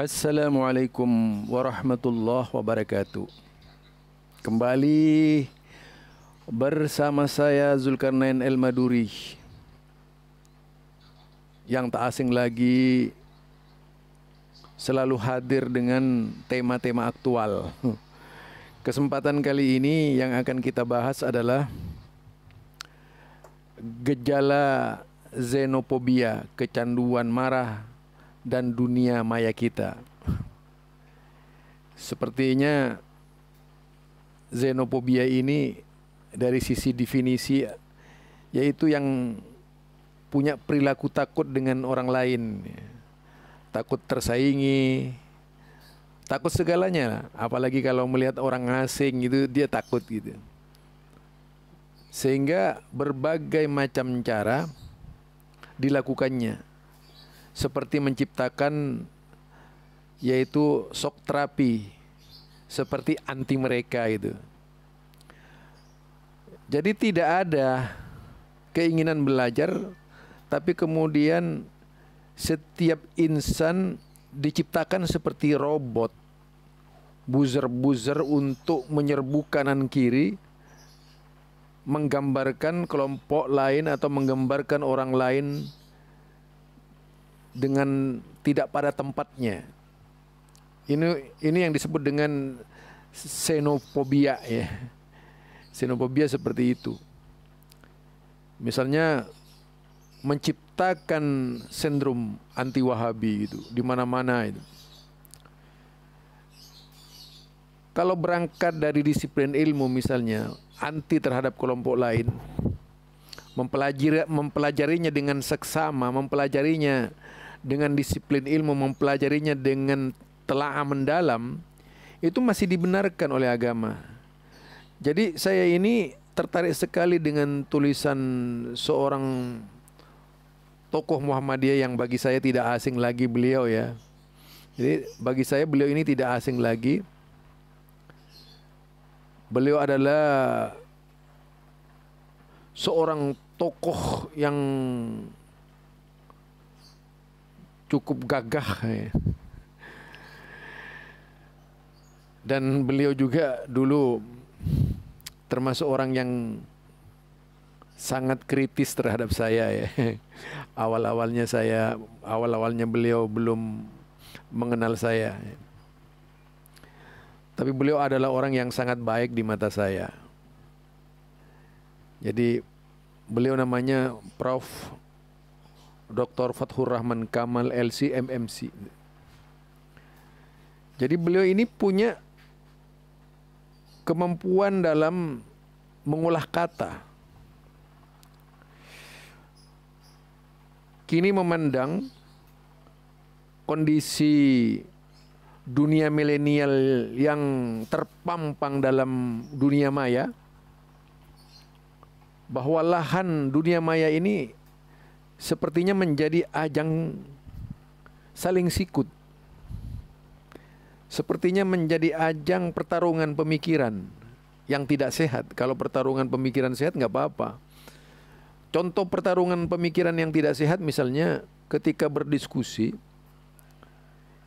Assalamualaikum warahmatullahi wabarakatuh. Kembali bersama saya Zulkarnain El Maduri yang tak asing lagi selalu hadir dengan tema-tema aktual. Kesempatan kali ini yang akan kita bahas adalah gejala xenophobia, kecanduan marah dan dunia maya kita. Sepertinya xenophobia ini dari sisi definisi yaitu yang punya perilaku takut dengan orang lain. Takut tersaingi, takut segalanya, apalagi kalau melihat orang asing itu dia takut gitu. Sehingga berbagai macam cara dilakukannya seperti menciptakan yaitu sok terapi seperti anti mereka itu. Jadi tidak ada keinginan belajar tapi kemudian setiap insan diciptakan seperti robot buzzer buzzer untuk menyerbu kanan kiri menggambarkan kelompok lain atau menggambarkan orang lain dengan tidak pada tempatnya. Ini ini yang disebut dengan xenophobia ya. xenophobia seperti itu. Misalnya menciptakan sindrom anti Wahabi itu di mana-mana itu. Kalau berangkat dari disiplin ilmu misalnya anti terhadap kelompok lain, mempelajari mempelajarinya dengan seksama, mempelajarinya dengan disiplin ilmu mempelajarinya dengan telaah mendalam itu masih dibenarkan oleh agama. Jadi saya ini tertarik sekali dengan tulisan seorang tokoh Muhammadiyah yang bagi saya tidak asing lagi beliau ya. Jadi bagi saya beliau ini tidak asing lagi. Beliau adalah seorang tokoh yang cukup gagah ya. dan beliau juga dulu termasuk orang yang sangat kritis terhadap saya ya. Awal-awalnya saya awal-awalnya beliau belum mengenal saya. Tapi beliau adalah orang yang sangat baik di mata saya. Jadi beliau namanya Prof Dr. Fathur Rahman Kamal LC MMC. Jadi beliau ini punya kemampuan dalam mengolah kata. Kini memandang kondisi dunia milenial yang terpampang dalam dunia maya bahwa lahan dunia maya ini sepertinya menjadi ajang saling sikut. Sepertinya menjadi ajang pertarungan pemikiran yang tidak sehat. Kalau pertarungan pemikiran sehat nggak apa-apa. Contoh pertarungan pemikiran yang tidak sehat misalnya ketika berdiskusi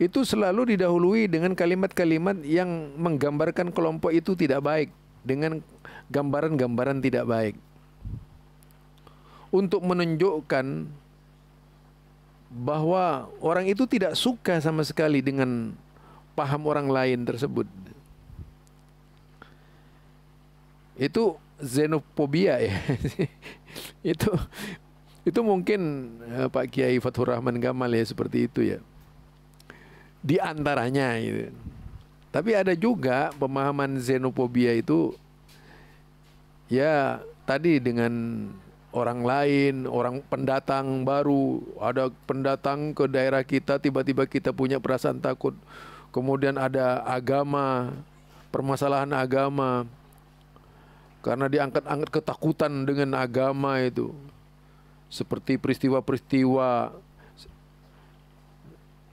itu selalu didahului dengan kalimat-kalimat yang menggambarkan kelompok itu tidak baik dengan gambaran-gambaran tidak baik untuk menunjukkan bahwa orang itu tidak suka sama sekali dengan paham orang lain tersebut. Itu xenofobia ya. itu itu mungkin eh, Pak Kiai Fathur Rahman Gamal ya seperti itu ya. Di antaranya gitu. Tapi ada juga pemahaman xenofobia itu ya tadi dengan orang lain, orang pendatang baru, ada pendatang ke daerah kita tiba-tiba kita punya perasaan takut. Kemudian ada agama, permasalahan agama. Karena diangkat-angkat ketakutan dengan agama itu. Seperti peristiwa-peristiwa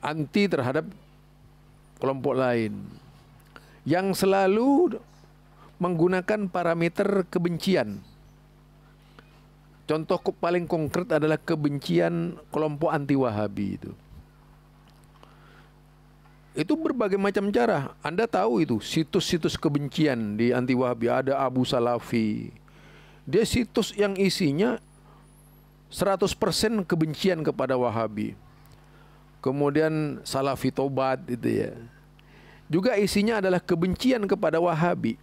anti terhadap kelompok lain. Yang selalu menggunakan parameter kebencian Contoh paling konkret adalah kebencian kelompok anti Wahabi itu. Itu berbagai macam cara. Anda tahu itu situs-situs kebencian di anti Wahabi ada Abu Salafi. Dia situs yang isinya 100% kebencian kepada Wahabi. Kemudian Salafi Tobat itu ya. Juga isinya adalah kebencian kepada Wahabi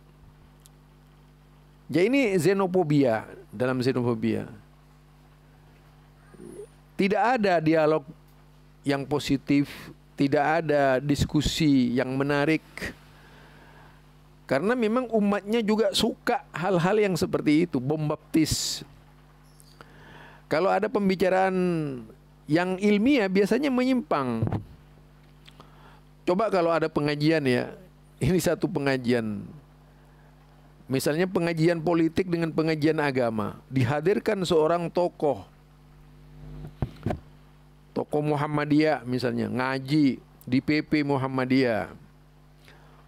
Ya ini xenophobia dalam xenophobia Tidak ada dialog yang positif, tidak ada diskusi yang menarik. Karena memang umatnya juga suka hal-hal yang seperti itu, bom baptis. Kalau ada pembicaraan yang ilmiah biasanya menyimpang. Coba kalau ada pengajian ya, ini satu pengajian Misalnya pengajian politik dengan pengajian agama, dihadirkan seorang tokoh tokoh Muhammadiyah misalnya ngaji di PP Muhammadiyah.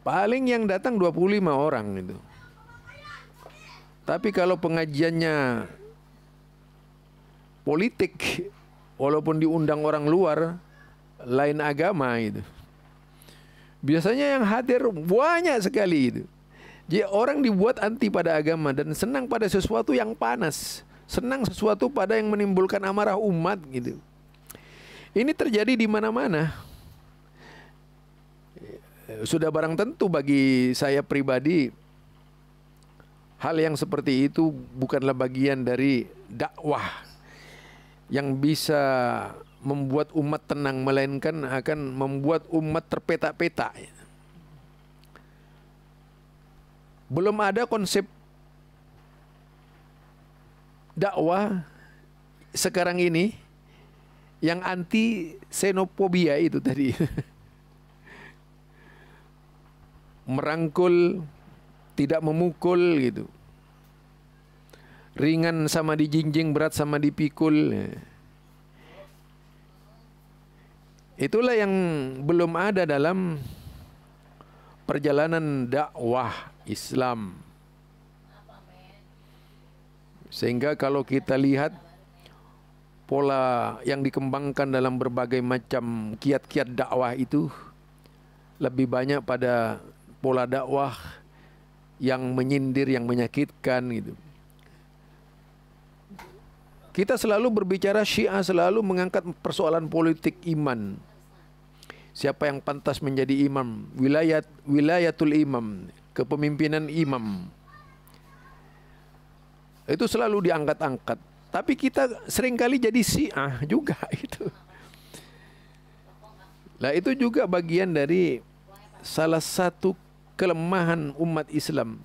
Paling yang datang 25 orang itu. Tapi kalau pengajiannya politik walaupun diundang orang luar lain agama itu. Biasanya yang hadir banyak sekali itu. Jadi orang dibuat anti pada agama dan senang pada sesuatu yang panas, senang sesuatu pada yang menimbulkan amarah umat gitu. Ini terjadi di mana-mana. Sudah barang tentu bagi saya pribadi hal yang seperti itu bukanlah bagian dari dakwah yang bisa membuat umat tenang melainkan akan membuat umat terpetak-petak. Ya. belum ada konsep dakwah sekarang ini yang anti xenophobia itu tadi. Merangkul, tidak memukul gitu. Ringan sama dijinjing, berat sama dipikul. Itulah yang belum ada dalam perjalanan dakwah Islam. Sehingga kalau kita lihat pola yang dikembangkan dalam berbagai macam kiat-kiat dakwah itu lebih banyak pada pola dakwah yang menyindir, yang menyakitkan gitu. Kita selalu berbicara Syiah selalu mengangkat persoalan politik iman siapa yang pantas menjadi imam wilayat wilayatul imam kepemimpinan imam itu selalu diangkat-angkat tapi kita seringkali jadi siah juga itu lah itu juga bagian dari salah satu kelemahan umat Islam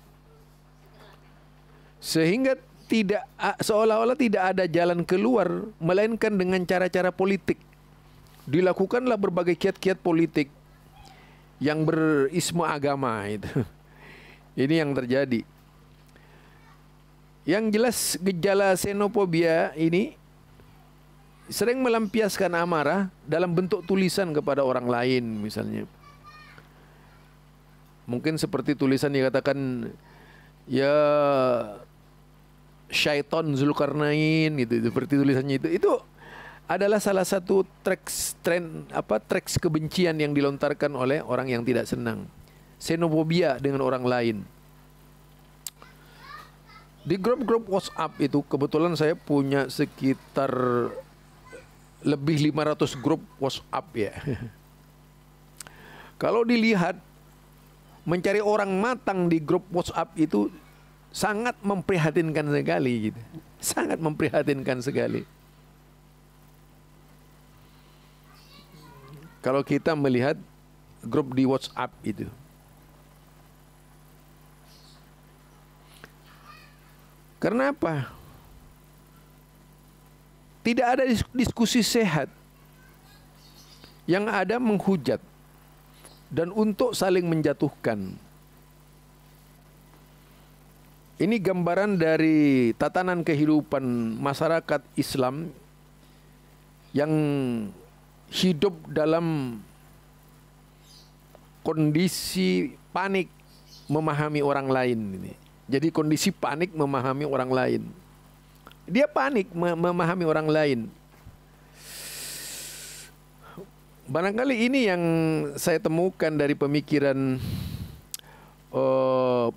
sehingga tidak seolah-olah tidak ada jalan keluar melainkan dengan cara-cara politik dilakukanlah berbagai kiat-kiat politik yang berisme agama itu. Ini yang terjadi. Yang jelas gejala xenophobia ini sering melampiaskan amarah dalam bentuk tulisan kepada orang lain misalnya. Mungkin seperti tulisan yang dikatakan ya syaiton Zulkarnain gitu seperti tulisannya itu. Itu adalah salah satu trek tren apa trek kebencian yang dilontarkan oleh orang yang tidak senang. Xenofobia dengan orang lain. Di grup-grup WhatsApp itu kebetulan saya punya sekitar lebih 500 grup WhatsApp ya. Kalau dilihat mencari orang matang di grup WhatsApp itu sangat memprihatinkan sekali gitu. Sangat memprihatinkan sekali. kalau kita melihat grup di WhatsApp itu. Karena apa? Tidak ada diskusi sehat. Yang ada menghujat dan untuk saling menjatuhkan. Ini gambaran dari tatanan kehidupan masyarakat Islam yang hidup dalam kondisi panik memahami orang lain ini. Jadi kondisi panik memahami orang lain. Dia panik memahami orang lain. Barangkali ini yang saya temukan dari pemikiran uh,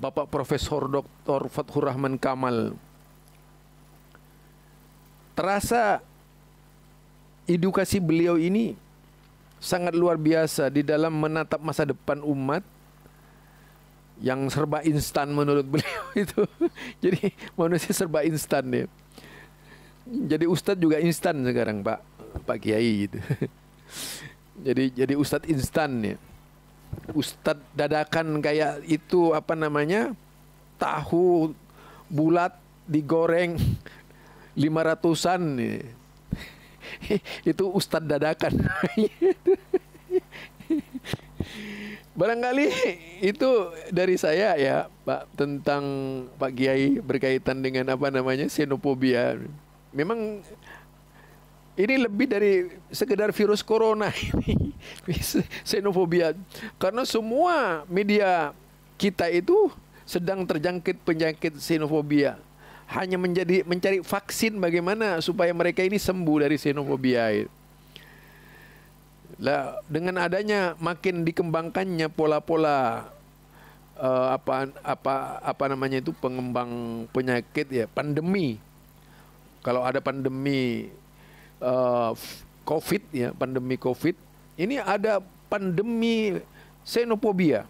Bapak Profesor Dr. Fathur Rahman Kamal. Terasa edukasi beliau ini sangat luar biasa di dalam menatap masa depan umat yang serba instan menurut beliau itu. Jadi manusia serba instan ya. Jadi ustadz juga instan sekarang Pak Pak Kiai gitu. Jadi jadi ustadz instan ya. Ustadz dadakan kayak itu apa namanya? tahu bulat digoreng lima ratusan nih ya. itu ustadz dadakan barangkali itu dari saya ya Pak tentang Pak Kiai berkaitan dengan apa namanya xenofobia memang ini lebih dari sekedar virus corona ini xenofobia karena semua media kita itu sedang terjangkit penyakit xenofobia hanya menjadi mencari vaksin bagaimana supaya mereka ini sembuh dari xenofobia Lah, dengan adanya makin dikembangkannya pola-pola uh, apa apa apa namanya itu pengembang penyakit ya pandemi. Kalau ada pandemi uh, COVID ya pandemi COVID ini ada pandemi xenofobia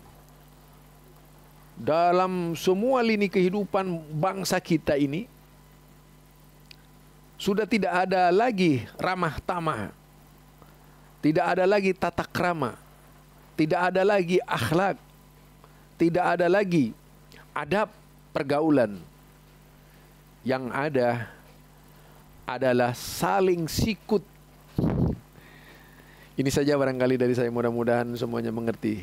dalam semua lini kehidupan bangsa kita ini sudah tidak ada lagi ramah tamah. Tidak ada lagi tata krama. Tidak ada lagi akhlak. Tidak ada lagi adab pergaulan. Yang ada adalah saling sikut. Ini saja barangkali dari saya mudah-mudahan semuanya mengerti.